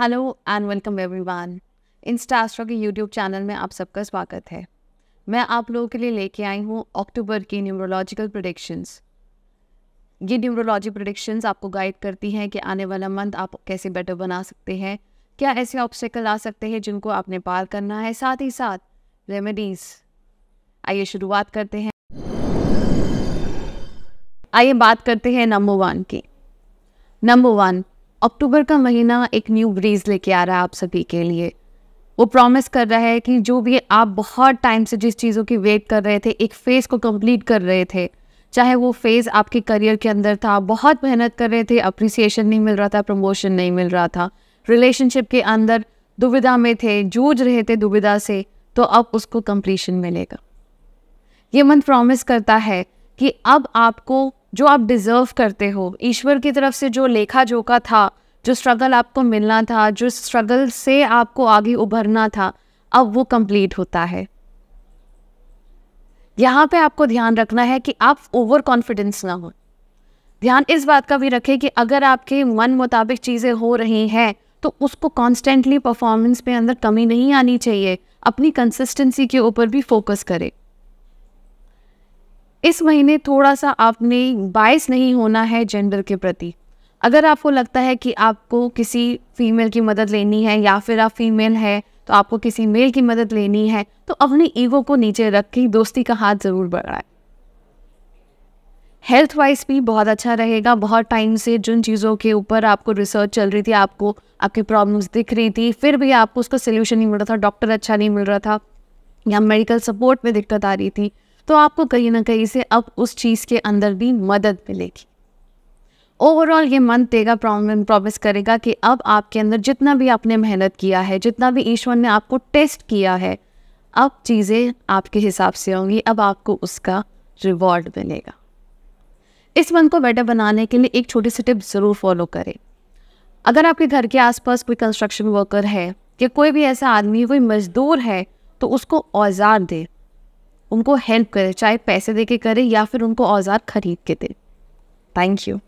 hello and welcome everyone इंस्टास्ट्रा के YouTube channel में आप सबका स्वागत है मैं आप लोगों के लिए लेके आई हूँ अक्टूबर की न्यूमरोलॉजिकल प्रोडिक्शंस ये न्यूमरोलॉजी प्रोडिक्शंस आपको गाइड करती हैं कि आने वाला मंथ आप कैसे बेटर बना सकते हैं क्या ऐसे ऑब्स्टिकल आ सकते हैं जिनको आपने पार करना है साथ ही साथ रेमेडीज़ आइए शुरुआत करते हैं आइए बात करते हैं नंबर वन की नंबर वन अक्टूबर का महीना एक न्यू ब्रीज लेके आ रहा है आप सभी के लिए वो प्रॉमिस कर रहा है कि जो भी आप बहुत टाइम से जिस चीज़ों की वेट कर रहे थे एक फेज़ को कंप्लीट कर रहे थे चाहे वो फेज़ आपके करियर के अंदर था बहुत मेहनत कर रहे थे अप्रिसिएशन नहीं मिल रहा था प्रमोशन नहीं मिल रहा था रिलेशनशिप के अंदर दुविधा में थे जूझ रहे थे दुविधा से तो अब उसको कंप्लीशन मिलेगा ये मंथ प्रॉमिस करता है कि अब आपको जो आप डिज़र्व करते हो ईश्वर की तरफ से जो लेखा जोखा था जो स्ट्रगल आपको मिलना था जो स्ट्रगल से आपको आगे उभरना था अब वो कंप्लीट होता है यहाँ पे आपको ध्यान रखना है कि आप ओवर कॉन्फिडेंस ना हो ध्यान इस बात का भी रखें कि अगर आपके मन मुताबिक चीज़ें हो रही हैं तो उसको कॉन्स्टेंटली परफॉर्मेंस पे अंदर कमी नहीं आनी चाहिए अपनी कंसिस्टेंसी के ऊपर भी फोकस करें इस महीने थोड़ा सा आपने बायस नहीं होना है जेंडर के प्रति अगर आपको लगता है कि आपको किसी फीमेल की मदद लेनी है या फिर आप फीमेल है तो आपको किसी मेल की मदद लेनी है तो अपने ईगो को नीचे रख के दोस्ती का हाथ ज़रूर बढ़ाएं हेल्थ वाइज भी बहुत अच्छा रहेगा बहुत टाइम से जिन चीज़ों के ऊपर आपको रिसर्च चल रही थी आपको आपकी प्रॉब्लम्स दिख रही थी फिर भी आपको उसका सोल्यूशन नहीं मिल रहा था डॉक्टर अच्छा नहीं मिल रहा था या मेडिकल सपोर्ट में दिक्कत आ रही थी तो आपको कहीं ना कहीं से अब उस चीज़ के अंदर भी मदद मिलेगी ओवरऑल ये मंथ देगा प्रॉब्लम प्रॉमिस करेगा कि अब आपके अंदर जितना भी आपने मेहनत किया है जितना भी ईश्वर ने आपको टेस्ट किया है अब चीज़ें आपके हिसाब से होंगी अब आपको उसका रिवॉर्ड मिलेगा इस मंथ को बेटर बनाने के लिए एक छोटी सी टिप ज़रूर फॉलो करें अगर आपके घर के आसपास कोई कंस्ट्रक्शन वर्कर है या कोई भी ऐसा आदमी कोई मजदूर है तो उसको औजार दे उनको हेल्प करे चाहे पैसे दे के करे या फिर उनको औजार खरीद के दे थैंक यू